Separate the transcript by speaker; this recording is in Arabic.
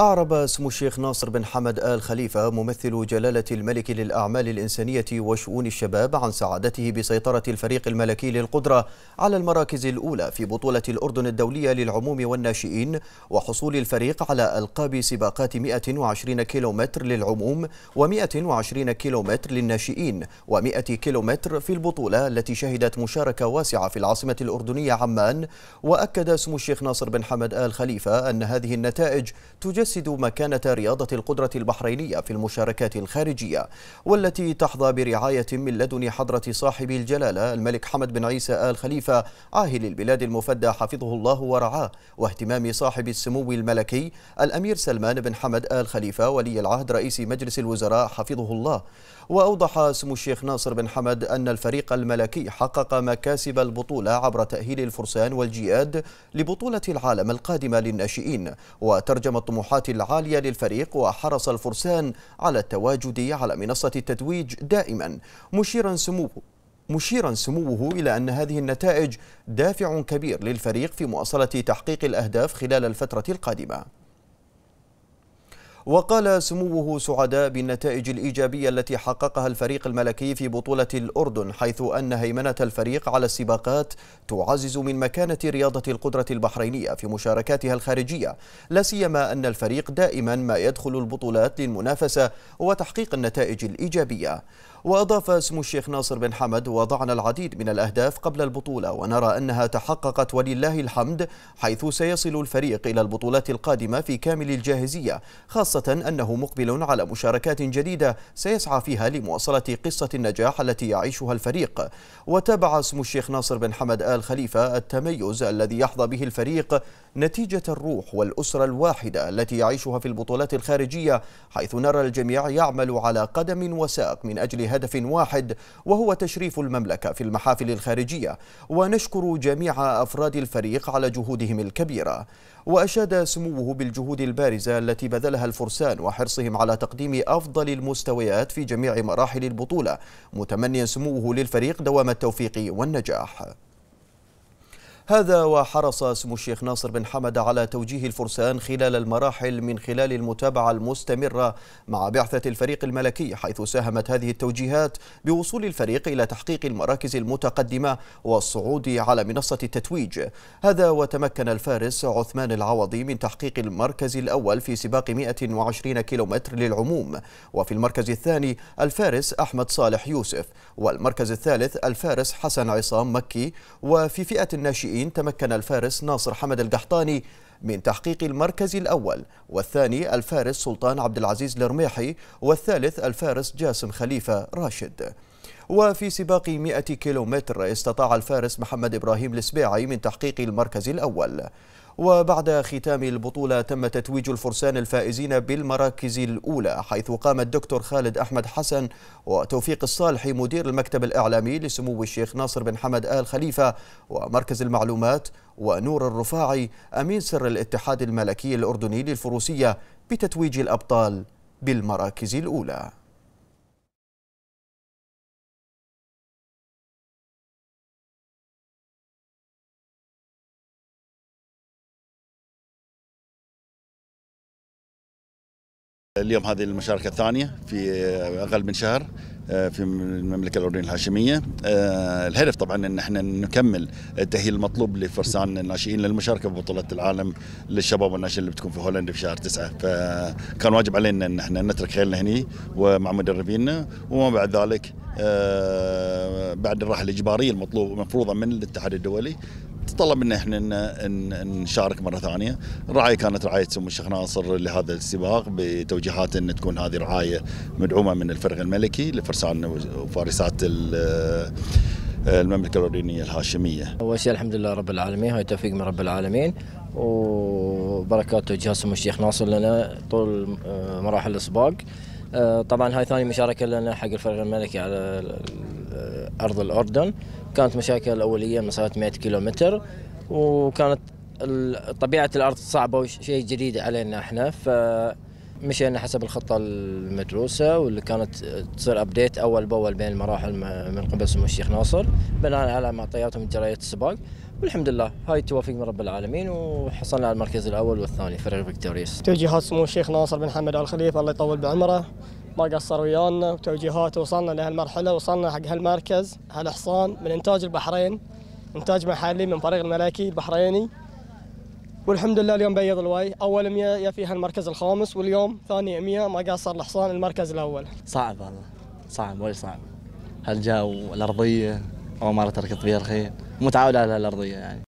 Speaker 1: أعرب سمو الشيخ ناصر بن حمد آل خليفة ممثل جلالة الملك للأعمال الإنسانية وشؤون الشباب عن سعادته بسيطرة الفريق الملكي للقدرة على المراكز الأولى في بطولة الأردن الدولية للعموم والناشئين وحصول الفريق على ألقاب سباقات 120 كيلومتر للعموم و120 كيلومتر للناشئين و100 كيلومتر في البطولة التي شهدت مشاركة واسعة في العاصمة الأردنية عمان وأكد سمو الشيخ ناصر بن حمد آل خليفة أن هذه النتائج تجسد تجسد مكانة رياضة القدرة البحرينية في المشاركات الخارجية والتي تحظى برعاية من لدن حضرة صاحب الجلالة الملك حمد بن عيسى آل خليفة عاهل البلاد المفدى حفظه الله ورعاه واهتمام صاحب السمو الملكي الأمير سلمان بن حمد آل خليفة ولي العهد رئيس مجلس الوزراء حفظه الله وأوضح سمو الشيخ ناصر بن حمد أن الفريق الملكي حقق مكاسب البطولة عبر تأهيل الفرسان والجياد لبطولة العالم القادمة للناشئين وترجم الطموحات التوقعات العالية للفريق وحرص الفرسان على التواجد على منصة التتويج دائما مشيرا سموه مشيرا سموه إلى أن هذه النتائج دافع كبير للفريق في مواصلة تحقيق الأهداف خلال الفترة القادمة وقال سموه سعداء بالنتائج الإيجابية التي حققها الفريق الملكي في بطولة الأردن حيث أن هيمنة الفريق على السباقات تعزز من مكانة رياضة القدرة البحرينية في مشاركاتها الخارجية لا سيما أن الفريق دائما ما يدخل البطولات للمنافسة وتحقيق النتائج الإيجابية وأضاف اسم الشيخ ناصر بن حمد وضعنا العديد من الأهداف قبل البطولة ونرى أنها تحققت ولله الحمد حيث سيصل الفريق إلى البطولات القادمة في كامل الجاهزية خاصة أنه مقبل على مشاركات جديدة سيسعى فيها لمواصلة قصة النجاح التي يعيشها الفريق وتابع اسم الشيخ ناصر بن حمد آل خليفة التميز الذي يحظى به الفريق نتيجة الروح والأسرة الواحدة التي يعيشها في البطولات الخارجية حيث نرى الجميع يعمل على قدم وساق من أجل هدف واحد وهو تشريف المملكة في المحافل الخارجية ونشكر جميع أفراد الفريق على جهودهم الكبيرة وأشاد سموه بالجهود البارزة التي بذلها الفرسان وحرصهم على تقديم أفضل المستويات في جميع مراحل البطولة متمنيا سموه للفريق دوام التوفيق والنجاح هذا وحرص سمو الشيخ ناصر بن حمد على توجيه الفرسان خلال المراحل من خلال المتابعة المستمرة مع بعثة الفريق الملكي حيث ساهمت هذه التوجيهات بوصول الفريق إلى تحقيق المراكز المتقدمة والصعود على منصة التتويج هذا وتمكن الفارس عثمان العوضي من تحقيق المركز الأول في سباق 120 كيلومتر للعموم وفي المركز الثاني الفارس أحمد صالح يوسف والمركز الثالث الفارس حسن عصام مكي وفي فئة الناشئين الناشئين تمكن الفارس ناصر حمد القحطاني من تحقيق المركز الأول والثاني الفارس سلطان عبد العزيز الرميحي والثالث الفارس جاسم خليفة راشد وفي سباق 100 كيلومتر استطاع الفارس محمد إبراهيم السبيعي من تحقيق المركز الأول وبعد ختام البطولة تم تتويج الفرسان الفائزين بالمراكز الأولى حيث قام الدكتور خالد أحمد حسن وتوفيق الصالحي مدير المكتب الإعلامي لسمو الشيخ ناصر بن حمد آل خليفة ومركز المعلومات ونور الرفاعي أمين سر الاتحاد الملكي الأردني للفروسية بتتويج الأبطال بالمراكز الأولى اليوم هذه المشاركة الثانية في أقل من شهر آه،
Speaker 2: في المملكة الأردنية الهاشمية آه، الهدف طبعا أن احنا نكمل التأهيل المطلوب لفرسان الناشئين للمشاركة في بطولة العالم للشباب والناشئين اللي بتكون في هولندا في شهر تسعة فكان واجب علينا أن احنا نترك خيلنا هني ومع مدربينا وما بعد ذلك آه، بعد الراحة الإجبارية المطلوبة المفروضة من الاتحاد الدولي تطلب ان احنا نشارك مره ثانيه، الرعايه كانت رعايه سمو الشيخ ناصر لهذا السباق بتوجيهات ان تكون هذه رعايه مدعومه من الفريق الملكي لفرسان وفارسات المملكه الاردنيه الهاشميه. اول شيء الحمد لله
Speaker 3: رب العالمين هاي توفيق من رب العالمين وبركات توجيهات سمو الشيخ ناصر لنا طول آه، مراحل السباق. آه، طبعا هاي ثاني مشاركه لنا حق الفريق الملكي على آه، ارض الاردن كانت مشاكل أولية مسافة 100 كيلو متر وكانت طبيعة الأرض صعبة وشيء جديد علينا احنا فمشينا حسب الخطة المدروسة واللي كانت تصير أبديت أول بأول بين المراحل من قبل سمو الشيخ ناصر بناء على معطياتهم جرايات السباق والحمد لله هاي التوافق من رب العالمين وحصلنا على المركز الأول والثاني فريق فيكتوريس
Speaker 2: توجيهات سمو
Speaker 3: الشيخ ناصر بن حمد آل خليفة الله يطول بعمره ما قصر ويانا وتوجيهات وصلنا لهالمرحله وصلنا حق هالمركز هالحصان من انتاج البحرين انتاج محلي من فريق الملكي البحريني والحمد لله اليوم بيض الواي اول 100 يا فيها المركز الخامس واليوم ثاني 100 ما قصر الحصان المركز الاول صعب والله صعب وايد صعب
Speaker 1: هالجو الارضيه أول مرة ركضت فيها الخيل متعود على الارضيه يعني